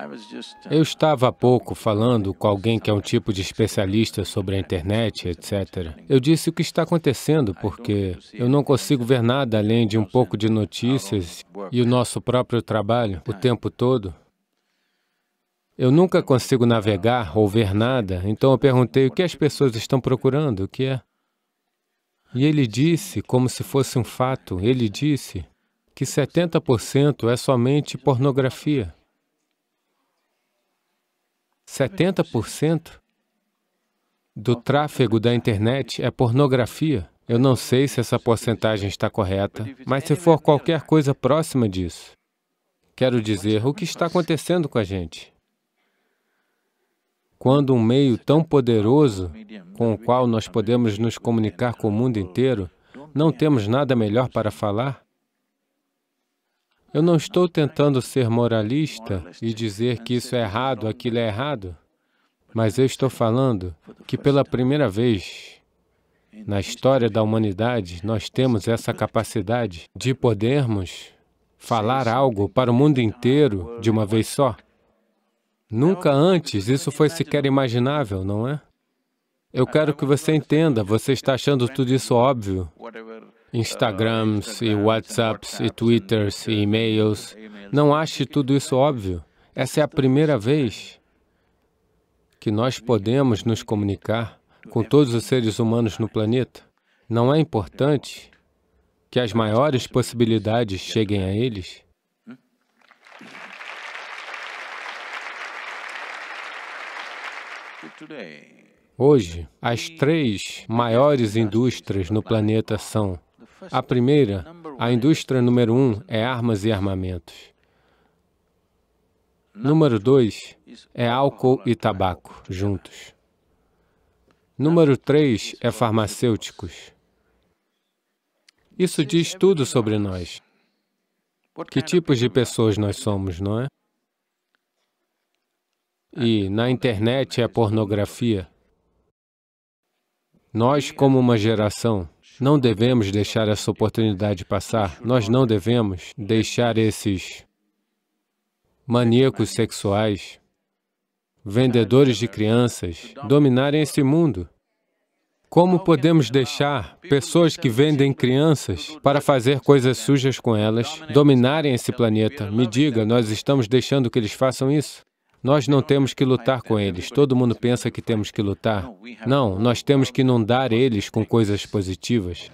Uh, eu estava há pouco falando com alguém que é um tipo de especialista sobre a internet, etc. Eu disse o que está acontecendo porque eu não consigo ver nada além de um pouco de notícias e o nosso próprio trabalho o tempo todo. Eu nunca consigo navegar ou ver nada, então eu perguntei o que as pessoas estão procurando, o que é. E ele disse, como se fosse um fato, ele disse que 70% é somente pornografia. 70% do tráfego da internet é pornografia. Eu não sei se essa porcentagem está correta, mas se for qualquer coisa próxima disso, quero dizer, o que está acontecendo com a gente? Quando um meio tão poderoso, com o qual nós podemos nos comunicar com o mundo inteiro, não temos nada melhor para falar, eu não estou tentando ser moralista e dizer que isso é errado, aquilo é errado, mas eu estou falando que pela primeira vez na história da humanidade nós temos essa capacidade de podermos falar algo para o mundo inteiro de uma vez só. Nunca antes isso foi sequer imaginável, não é? Eu quero que você entenda, você está achando tudo isso óbvio, Instagrams e WhatsApps e Twitters e e-mails. Não ache tudo isso óbvio. Essa é a primeira vez que nós podemos nos comunicar com todos os seres humanos no planeta. Não é importante que as maiores possibilidades cheguem a eles? Hoje, as três maiores indústrias no planeta são a primeira, a indústria número um é armas e armamentos. Número dois é álcool e tabaco, juntos. Número três é farmacêuticos. Isso diz tudo sobre nós. Que tipos de pessoas nós somos, não é? E na internet é pornografia. Nós, como uma geração, não devemos deixar essa oportunidade passar. Nós não devemos deixar esses maníacos sexuais, vendedores de crianças, dominarem esse mundo. Como podemos deixar pessoas que vendem crianças para fazer coisas sujas com elas dominarem esse planeta? Me diga, nós estamos deixando que eles façam isso? Nós não temos que lutar com eles. Todo mundo pensa que temos que lutar. Não, nós temos que inundar eles com coisas positivas.